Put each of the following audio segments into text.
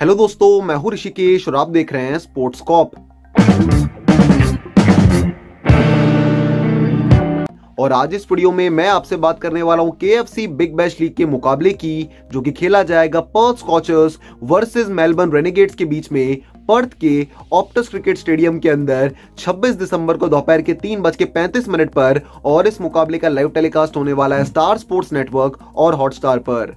hello दोस्तों मैं हूं ऋषिकेश और आप देख रहे हैं स्पोर्ट्स कॉप और आज इस वीडियो में मैं आपसे बात करने वाला हूं के बिग बैश लीग के मुकाबले की जो कि खेला जाएगा Perth Scorchers versus Melbourne Renegades के बीच में पर्थ के ऑप्टस क्रिकेट स्टेडियम के अंदर 26 दिसंबर को दोपहर के तीन बज के पैंतीस मिनट पर और इस मुकाबले का लाइव टेलीकास्ट होने वाला है स्टार स्पोर्ट्स नेटवर्क और हॉटस्टार पर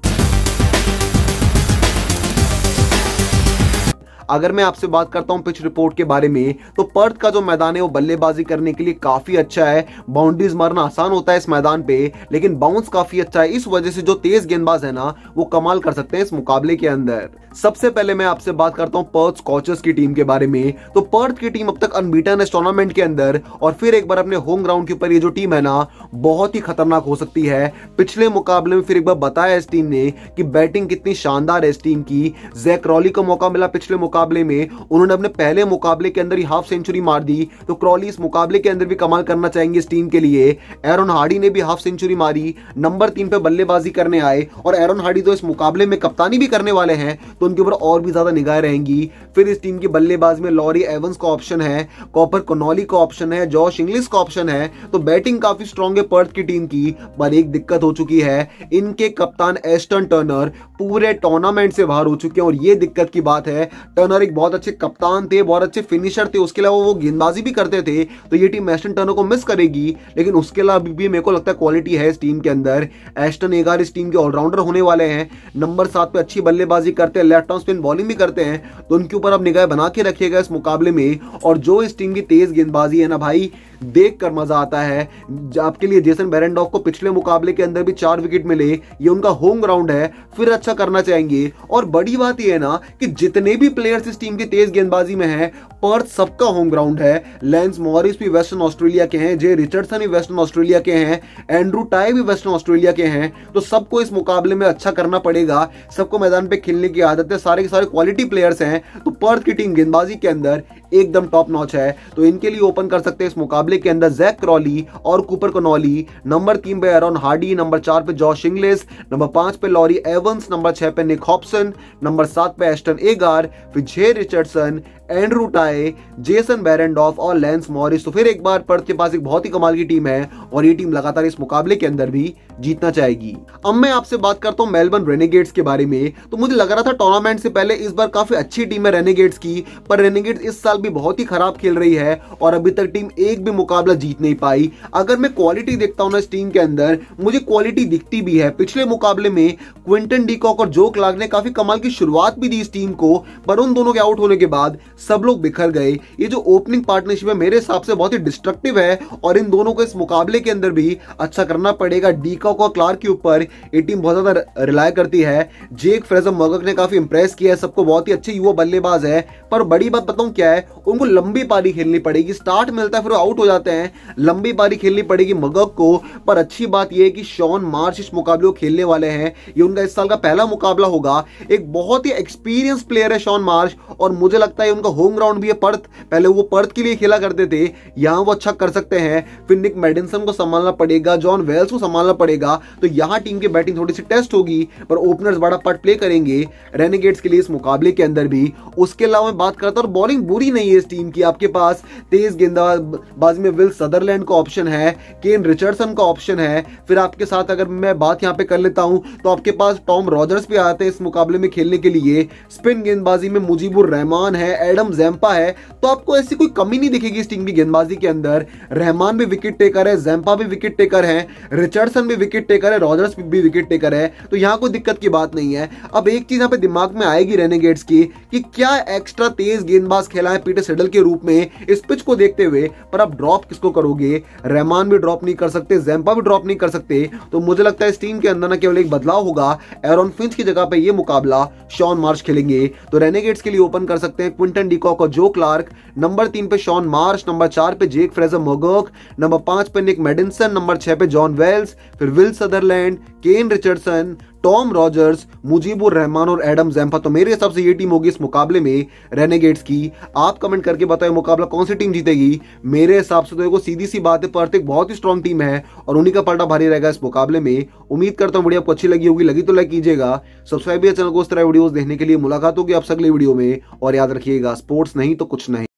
अगर मैं आपसे बात करता हूं पिच रिपोर्ट के बारे में तो पर्थ का जो मैदान है वो बल्लेबाजी करने के लिए काफी अच्छा है बाउंड्रीज मारना आसान होता है इस मैदान पे लेकिन बाउंस काफी अच्छा है इस वजह से जो तेज गेंदबाज है ना वो कमाल कर सकते हैं इस मुकाबले के अंदर सबसे पहले मैं आपसे बात करता हूँ पर्थ स्कॉचर्स की टीम के बारे में तो पर्थ की टीम अब तक अनबीटन है टूर्नामेंट के अंदर और फिर एक बार अपने होम ग्राउंड के ऊपर ये जो टीम है ना बहुत ही खतरनाक हो सकती है पिछले मुकाबले में फिर एक बार बताया इस टीम ने कि बैटिंग कितनी शानदार है इस टीम की जैक रॉली को मौका मिला पिछले मुकाबले मुकाबले में उन्होंने अपने पहले मुकाबले के अंदर ही हाफ सेंचुरी मार दी तो क्रॉली इस मुकाबले के अंदर भी कमाल करना चाहेंगे इस टीम के लिए एरन हार्डी ने भी हाफ सेंचुरी मारी नंबर तीन पे बल्लेबाजी करने आए और एरन हार्डी तो इस मुकाबले में कप्तानी भी करने वाले हैं तो उनके ऊपर और भी ज्यादा निगाह रहेंगी फिर इस टीम की बल्लेबाज में लॉरी एवंस का ऑप्शन है कॉपर कोनोली का ऑप्शन है जॉश इंग्लिस का ऑप्शन है तो बैटिंग काफी स्ट्रॉन्ग है पर्थ की टीम की पर एक दिक्कत हो चुकी है इनके कप्तान एस्टन टर्नर पूरे टूर्नामेंट से बाहर हो चुके हैं और ये दिक्कत की बात है टर्नर टर्नर एक बहुत अच्छे कप्तान थे बहुत अच्छे फिनिशर थे उसके अलावा वो गेंदबाजी भी करते थे तो ये टीम एस्टन टर्नर को मिस करेगी लेकिन उसके अलावा भी मेरे को लगता है क्वालिटी है इस टीम के अंदर एस्टन एगार इस टीम के ऑलराउंडर होने वाले हैं नंबर सात पे अच्छी बल्लेबाजी करते हैं लेफ्ट आर्म स्पिन बॉलिंग भी करते हैं तो उनके ऊपर अब निगाह बना के रखिएगा इस मुकाबले में और जो इस टीम की तेज गेंदबाजी है ना भाई देख कर मजा आता है आपके लिए जेसन बेरेंडॉफ को पिछले मुकाबले के अंदर भी चार विकेट मिले ये उनका होम ग्राउंड है फिर अच्छा करना चाहेंगे और बड़ी बात यह है ना कि जितने भी प्लेयर्स इस टीम के तेज गेंदबाजी में है पर्थ सबका होम ग्राउंड है लेंस मॉरिस भी वेस्टर्न ऑस्ट्रेलिया के हैं जे रिचर्डसन भी वेस्टर्न ऑस्ट्रेलिया के हैं एंड्रू टाय भी वेस्टर्न ऑस्ट्रेलिया के हैं तो सबको इस मुकाबले में अच्छा करना पड़ेगा सबको मैदान पे खेलने की आदत है सारे के सारे क्वालिटी प्लेयर्स हैं तो पर्थ की टीम गेंदबाजी के अंदर एकदम टॉप नॉच है तो इनके लिए ओपन कर सकते हैं इस मुकाबले मुकाबले के अंदर जैक क्रॉली और कूपर कनोली नंबर तीन पे एरॉन हार्डी नंबर चार पे जॉश इंग्लिस नंबर पांच पे लॉरी एवंस नंबर छह पे निक हॉपसन नंबर सात पे एस्टन एगार फिर Jhye Richardson Andrew Tye Jason Behrendorff और लेंस मॉरिस तो फिर एक बार पर्थ के पास एक बहुत ही कमाल की टीम है और ये टीम लगातार इस मुकाबले के अंदर भी जीतना चाहेगी अब मैं आपसे बात करता हूँ मेलबर्न रेनेगेट्स के बारे में तो मुझे लग रहा था टूर्नामेंट से पहले इस बार काफी अच्छी टीम है रेनेगेट्स की पर रेनेगेट्स इस साल भी बहुत ही खराब खेल रही है और अभी तक टीम एक भी मुकाबला जीत नहीं पाई अगर मैं क्वालिटी देखता हूँ ना इस टीम के अंदर मुझे क्वालिटी दिखती भी है पिछले मुकाबले में क्विंटन डीकॉक और जो क्लार्क ने काफी कमाल की शुरुआत भी दी इस टीम को पर उन दोनों के आउट होने के बाद सब लोग बिखर गए ये जो ओपनिंग पार्टनरशिप है मेरे हिसाब से बहुत ही डिस्ट्रक्टिव है और इन दोनों को इस मुकाबले के अंदर भी अच्छा करना पड़ेगा डी हिटकॉक और क्लार्क के ऊपर ये टीम बहुत ज़्यादा रिलाय करती है जेक फ्रेजर मगक ने काफ़ी इंप्रेस किया है सबको बहुत ही अच्छे युवा बल्लेबाज है पर बड़ी बात बताऊं क्या है उनको लंबी पारी खेलनी पड़ेगी स्टार्ट मिलता है फिर आउट हो जाते हैं लंबी पारी खेलनी पड़ेगी मगक को पर अच्छी बात यह है कि शॉन मार्च इस मुकाबले को खेलने वाले हैं ये उनका इस साल का पहला मुकाबला होगा एक बहुत ही एक्सपीरियंस प्लेयर है शॉन मार्च और मुझे लगता है उनका होम ग्राउंड भी है पर्थ पहले वो पर्थ के लिए खेला करते थे यहाँ वो अच्छा कर सकते हैं फिर निक मेडिसन को संभालना पड़ेगा जॉन वेल्स को संभालना पड़ेगा पड़ेगा तो यहाँ टीम की बैटिंग थोड़ी सी टेस्ट होगी पर ओपनर्स बड़ा पट प्ले करेंगे रेनेगेट्स के लिए इस मुकाबले के अंदर भी उसके अलावा मैं बात करता हूँ बॉलिंग बुरी नहीं है इस टीम की आपके पास तेज गेंदबाजी में विल सदरलैंड का ऑप्शन है केन रिचर्डसन का ऑप्शन है फिर आपके साथ अगर मैं बात यहाँ पे कर लेता हूँ तो आपके पास टॉम रॉजर्स भी आते हैं इस मुकाबले में खेलने के लिए स्पिन गेंदबाजी में मुजीबुर रहमान है एडम जैम्पा है तो आपको ऐसी कोई कमी नहीं दिखेगी इस टीम की गेंदबाजी के अंदर रहमान भी विकेट टेकर है जैम्पा भी विकेट टेकर है रिचर्डसन भी विकेट टेकर है रॉजर्स भी विकेट टेकर है तो यहाँ कोई दिक्कत की बात नहीं है अब एक चीज यहाँ पे दिमाग में आएगी रेनेगेट्स की कि क्या एक्स्ट्रा तेज गेंदबाज खेला है पीटर सेडल के रूप में इस पिच को देखते हुए पर आप ड्रॉप किसको करोगे रहमान भी ड्रॉप नहीं कर सकते जैम्पा भी ड्रॉप नहीं कर सकते तो मुझे लगता है इस टीम के अंदर ना केवल एक बदलाव होगा एरोन फिंच की जगह पर यह मुकाबला शॉन मार्च खेलेंगे तो रेनेगेट्स के लिए ओपन कर सकते हैं क्विंटन डीकॉक और जो क्लार्क नंबर तीन पे शॉन मार्च नंबर चार पे जेक फ्रेजर मोगर्क नंबर पांच पे निक मेडिसन नंबर छह पे जॉन वेल्स फिर Will Sutherland Kane Richardson Tom Rogers Mujeebur Rahman और एडम जैम्पा तो मेरे हिसाब से ये टीम होगी इस मुकाबले में रेनेगेट्स की आप कमेंट करके बताएं मुकाबला कौन सी टीम जीतेगी मेरे हिसाब से तो देखो सीधी सी बात है पर्थ एक बहुत ही स्ट्रॉन्ग टीम है और उन्हीं का पलटा भारी रहेगा इस मुकाबले में उम्मीद करता हूँ वीडियो आपको अच्छी लगी होगी लगी तो लाइक कीजिएगा सब्सक्राइब भी चैनल को इस तरह वीडियो देखने के लिए मुलाकात होगी आप अगले वीडियो में और याद रखिएगा स्पोर्ट्स नहीं तो कुछ नहीं